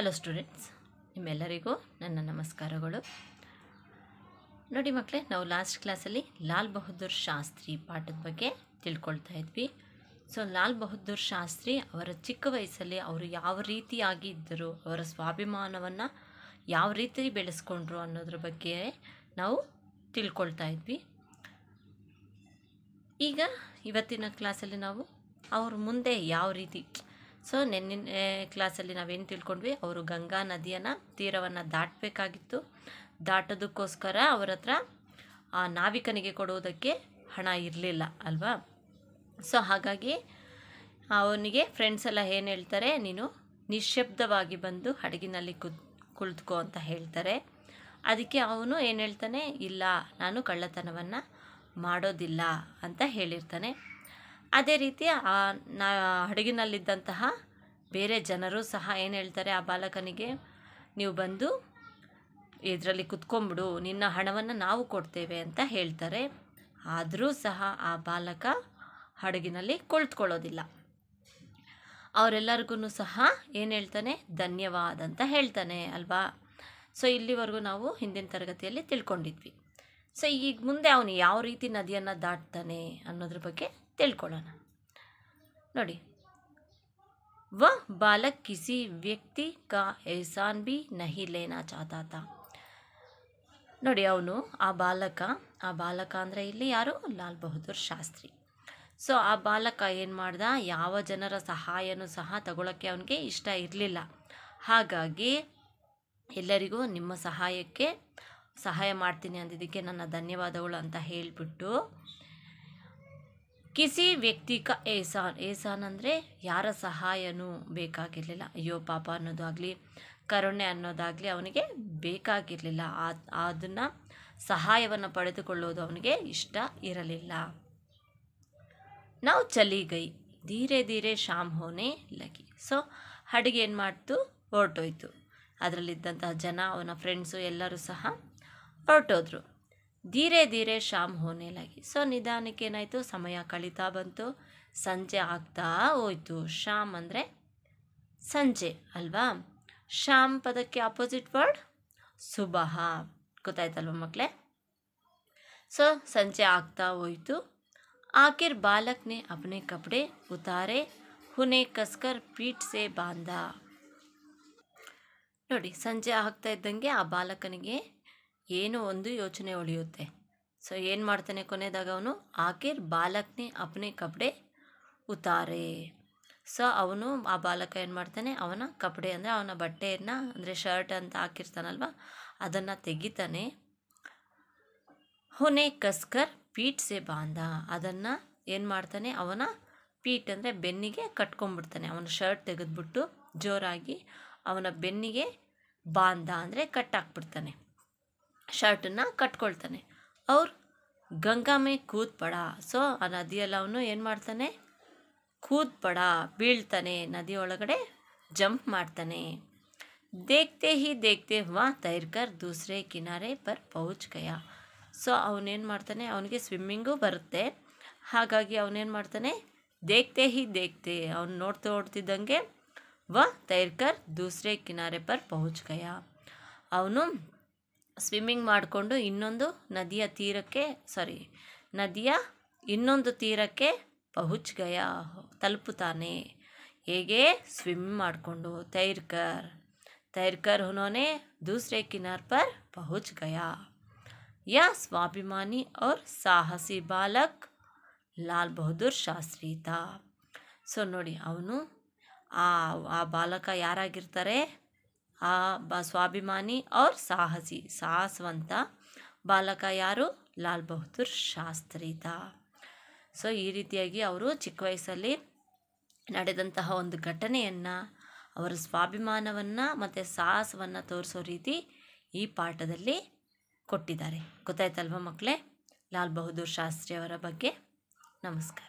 hello students ನಿಮ್ಮೆಲ್ಲರಿಗೂ ನನ್ನ ನಮಸ್ಕಾರಗಳು ನೋಡಿ ಮಕ್ಕಳೇ ನಾವು ಲಾಸ್ಟ್ ಕ್ಲಾಸಲ್ಲಿ ಲಾಲ್ ಬಹದ್ದೂರ್ ಶಾಸ್ತ್ರಿ ಪಾಠದ ಬಗ್ಗೆ ತಿಳ್ಕೊಳ್ತಾ ಇದ್ವಿ ಸೊ ಲಾಲ್ ಬಹದ್ದೂರ್ ಶಾಸ್ತ್ರಿ ಅವರ ಚಿಕ್ಕ ವಯಸ್ಸಲ್ಲಿ ಅವರು ಯಾವ ರೀತಿಯಾಗಿ ಇದ್ದರು ಅವರ ಸ್ವಾಭಿಮಾನವನ್ನು ಯಾವ ರೀತಿ ಬೆಳೆಸ್ಕೊಂಡ್ರು ಅನ್ನೋದ್ರ ಬಗ್ಗೆ ನಾವು ತಿಳ್ಕೊಳ್ತಾ ಇದ್ವಿ ಈಗ ಇವತ್ತಿನ ಕ್ಲಾಸಲ್ಲಿ ನಾವು ಅವ್ರ ಮುಂದೆ ಯಾವ ರೀತಿ ಸೊ ನಿನ್ನೆ ಕ್ಲಾಸಲ್ಲಿ ನಾವೇನು ತಿಳ್ಕೊಂಡ್ವಿ ಅವರು ಗಂಗಾ ನದಿಯನ್ನು ತೀರವನ್ನು ದಾಟಬೇಕಾಗಿತ್ತು ದಾಟೋದಕ್ಕೋಸ್ಕರ ಅವ್ರ ಹತ್ರ ಆ ನಾವಿಕನಿಗೆ ಕೊಡುವುದಕ್ಕೆ ಹಣ ಇರಲಿಲ್ಲ ಅಲ್ವಾ ಸೊ ಹಾಗಾಗಿ ಅವನಿಗೆ ಫ್ರೆಂಡ್ಸ್ ಎಲ್ಲ ಏನು ಹೇಳ್ತಾರೆ ನೀನು ನಿಶ್ಶಬ್ದವಾಗಿ ಬಂದು ಹಡಗಿನಲ್ಲಿ ಕುತ್ ಕುಳಿತುಕೋ ಅಂತ ಹೇಳ್ತಾರೆ ಅದಕ್ಕೆ ಅವನು ಏನು ಹೇಳ್ತಾನೆ ಇಲ್ಲ ನಾನು ಕಳ್ಳತನವನ್ನು ಮಾಡೋದಿಲ್ಲ ಅಂತ ಹೇಳಿರ್ತಾನೆ ಅದೇ ರೀತಿ ನಾ ಹಡಗಿನಲ್ಲಿದ್ದಂತಹ ಬೇರೆ ಜನರು ಸಹ ಏನು ಹೇಳ್ತಾರೆ ಆ ಬಾಲಕನಿಗೆ ನೀವು ಬಂದು ಇದರಲ್ಲಿ ಕುತ್ಕೊಂಬಿಡು ನಿನ್ನ ಹಣವನ್ನು ನಾವು ಕೊಡ್ತೇವೆ ಅಂತ ಹೇಳ್ತಾರೆ ಆದರೂ ಸಹ ಆ ಬಾಲಕ ಹಡಗಿನಲ್ಲಿ ಕುಳಿತುಕೊಳ್ಳೋದಿಲ್ಲ ಅವರೆಲ್ಲರಿಗೂ ಸಹ ಏನು ಹೇಳ್ತಾನೆ ಧನ್ಯವಾದ ಅಂತ ಹೇಳ್ತಾನೆ ಅಲ್ವಾ ಸೊ ಇಲ್ಲಿವರೆಗೂ ನಾವು ಹಿಂದಿನ ತರಗತಿಯಲ್ಲಿ ತಿಳ್ಕೊಂಡಿದ್ವಿ ಸೊ ಈಗ ಮುಂದೆ ಅವನು ಯಾವ ರೀತಿ ನದಿಯನ್ನು ದಾಟ್ತಾನೆ ಅನ್ನೋದ್ರ ಬಗ್ಗೆ ತಿಳ್ಕೊಳ್ಳೋಣ ನೋಡಿ ವ ಬಾಲಕ್ ಕಿಸಿ ವ್ಯಕ್ತಿ ಕಾ एहसान ಬಿ नहीं लेना चाहता ನೋಡಿ ಅವನು ಆ ಬಾಲಕ ಆ ಬಾಲಕ ಅಂದರೆ ಇಲ್ಲಿ ಯಾರು ಲಾಲ್ ಬಹದ್ದೂರ್ ಶಾಸ್ತ್ರಿ ಸೊ ಆ ಬಾಲಕ ಏನು ಮಾಡ್ದ ಯಾವ ಜನರ ಸಹಾಯನೂ ಸಹ ತಗೊಳಕ್ಕೆ ಅವನಿಗೆ ಇಷ್ಟ ಇರಲಿಲ್ಲ ಹಾಗಾಗಿ ಎಲ್ಲರಿಗೂ ನಿಮ್ಮ ಸಹಾಯಕ್ಕೆ ಸಹಾಯ ಮಾಡ್ತೀನಿ ಅಂದಿದ್ದಕ್ಕೆ ನನ್ನ ಧನ್ಯವಾದಗಳು ಅಂತ ಹೇಳಿಬಿಟ್ಟು ಕಿಸಿ ವ್ಯಕ್ತಿಕ ಏಸಾನ್ ಏಸಾನ್ ಅಂದರೆ ಯಾರ ಸಹಾಯನೂ ಬೇಕಾಗಿರಲಿಲ್ಲ ಅಯ್ಯೋ ಪಾಪ ಅನ್ನೋದಾಗಲಿ ಕರುಣೆ ಅನ್ನೋದಾಗಲಿ ಅವನಿಗೆ ಬೇಕಾಗಿರಲಿಲ್ಲ ಅದನ್ನು ಸಹಾಯವನ್ನು ಪಡೆದುಕೊಳ್ಳೋದು ಅವನಿಗೆ ಇಷ್ಟ ಇರಲಿಲ್ಲ ನಾವು ಚಲಿಗೈ ಧೀರೆ ಧೀರೆ ಶಾಮ್ ಹೋನೆ ಲಗಿ ಸೊ ಅಡುಗೆ ಏನು ಮಾಡ್ತು ಹೊರಟೋಯ್ತು ಅದರಲ್ಲಿದ್ದಂತಹ ಜನ ಅವನ ಫ್ರೆಂಡ್ಸು ಎಲ್ಲರೂ ಸಹ ಹೊರಟೋದ್ರು ಧೀರೆ ಧೀರೆ ಶಾಮ್ ಹೋನೆ ಲಾಗಿ ಸೊ ನಿಧಾನಕ್ಕೆ ಏನಾಯಿತು ಸಮಯ ಕಳೀತಾ ಬಂತು ಸಂಜೆ ಆಗ್ತಾ ಹೋಯ್ತು ಶಾಮ್ ಅಂದರೆ ಸಂಜೆ ಅಲ್ವಾ ಶಾಮ್ ಪದಕ್ಕೆ ಆಪೋಸಿಟ್ ವರ್ಡ್ ಸುಬಹ ಗೊತ್ತಾಯ್ತಲ್ವ ಮಕ್ಕಳೇ ಸೊ ಸಂಜೆ ಆಗ್ತಾ ಹೋಯಿತು आखिर ಬಾಲಕ್ನೆ ने ಕಪಡೆ ಉತಾರೆ ಹುನೆ ಕಸ್ಕರ್ कसकर ಬಾಂಧ ನೋಡಿ ಸಂಜೆ ಆಗ್ತಾ ಇದ್ದಂಗೆ ಆ ಬಾಲಕನಿಗೆ ಏನೋ ಒಂದು ಯೋಚನೆ ಹೊಳಿಯುತ್ತೆ ಸೊ ಏನು ಮಾಡ್ತಾನೆ ಕೊನೆದಾಗ ಅವನು ಆಖಿರ್ ಬಾಲಕ್ನೇ ಅಪ್ನೆ ಕಪಡೆ ಉತಾರೆ ಸೊ ಅವನು ಆ ಬಾಲಕ ಏನು ಮಾಡ್ತಾನೆ ಅವನ ಕಪಡೆ ಅಂದರೆ ಅವನ ಬಟ್ಟೆಯನ್ನು ಅಂದರೆ ಶರ್ಟ್ ಅಂತ ಹಾಕಿರ್ತಾನಲ್ವ ಅದನ್ನು ತೆಗಿತಾನೆ ಹೊನೆ ಕಸ್ಕರ್ ಪೀಟ್ ಸೆ ಬಾಂಧ ಅದನ್ನು ಏನು ಮಾಡ್ತಾನೆ ಅವನ ಪೀಟ್ ಅಂದರೆ ಬೆನ್ನಿಗೆ ಕಟ್ಕೊಂಡ್ಬಿಡ್ತಾನೆ ಅವನ ಶರ್ಟ್ ತೆಗೆದ್ಬಿಟ್ಟು ಜೋರಾಗಿ ಅವನ ಬೆನ್ನಿಗೆ ಬಾಂಧ ಅಂದರೆ ಕಟ್ಟಾಕ್ಬಿಡ್ತಾನೆ ಶರ್ಟನ್ನು ಕಟ್ಕೊಳ್ತಾನೆ ಅವ್ರು ಗಂಗಾಮೆ ಕೂತ್ಪಡ ಸೊ ಆ ನದಿಯಲ್ಲಿ ಅವನು ಏನು ಮಾಡ್ತಾನೆ ಕೂತ್ಪಡ ಬೀಳ್ತಾನೆ ನದಿ ಒಳಗಡೆ ಜಂಪ್ ಮಾಡ್ತಾನೆ देखते ही देखते वहाँ ತೈರ್ಕರ್ दूसरे ಕಿನಾರೆ ಪರ್ ಪೌಚ್ ಗಯಾ ಸೊ ಅವನೇನು ಮಾಡ್ತಾನೆ ಅವನಿಗೆ ಸ್ವಿಮ್ಮಿಂಗೂ ಬರುತ್ತೆ ಹಾಗಾಗಿ ಅವನೇನು ಮಾಡ್ತಾನೆ ದೇಖ್ತೆ ಹಿ ದೇಖ್ತೆ ಅವ್ನು ನೋಡ್ತಾ ಓಡ್ತಿದ್ದಂಗೆ ವ ತೈರ್ಕರ್ ದೂಸರೆ ಕಿನಾರೆ ಪರ್ ಪೌಚ್ ಗಯಾ ಅವನು ಸ್ವಿಮ್ಮಿಂಗ್ ಮಾಡಿಕೊಂಡು ಇನ್ನೊಂದು ನದಿಯ ತೀರಕ್ಕೆ ಸಾರಿ ನದಿಯ ಇನ್ನೊಂದು ತೀರಕ್ಕೆ ಪಹುಚ್ ಗಯ ತಲುಪುತ್ತಾನೆ ಹೇಗೆ ಸ್ವಿಮ್ ಮಾಡಿಕೊಂಡು ತೈರ್ಕರ್ ತೈರ್ಕರ್ ಹುನೋನೆ ದೂಸರೆ ಕಿನಾರ್ ಪರ್ ಪಹುಚ್ ಗಯ ಯಾ ಸ್ವಾಭಿಮಾನಿ ಔರ್ ಸಾಹಸಿ ಬಾಲಕ್ ಲಾಲ್ ಬಹದ್ದೂರ್ ಶಾಸ್ತ್ರೀತ ತಾ ಸೊ ನೋಡಿ ಅವನು ಆ ಆ ಬಾಲಕ ಯಾರಾಗಿರ್ತಾರೆ ಆ ಬ ಸ್ವಾಭಿಮಾನಿ ಅವ್ರ ಸಾಹಸಿ ಸಾಹಸವಂತ ಬಾಲಕ ಯಾರು ಲಾಲ್ ಬಹದ್ದೂರ್ ಶಾಸ್ತ್ರಿತ ಸೊ ಈ ರೀತಿಯಾಗಿ ಅವರು ಚಿಕ್ಕ ವಯಸ್ಸಲ್ಲಿ ನಡೆದಂತಹ ಒಂದು ಘಟನೆಯನ್ನು ಅವರ ಸ್ವಾಭಿಮಾನವನ್ನು ಮತ್ತು ಸಾಹಸವನ್ನು ತೋರಿಸೋ ರೀತಿ ಈ ಪಾಠದಲ್ಲಿ ಕೊಟ್ಟಿದ್ದಾರೆ ಗೊತ್ತಾಯ್ತಲ್ವ ಮಕ್ಕಳೇ ಲಾಲ್ ಬಹದ್ದೂರ್ ಶಾಸ್ತ್ರಿಯವರ ಬಗ್ಗೆ ನಮಸ್ಕಾರ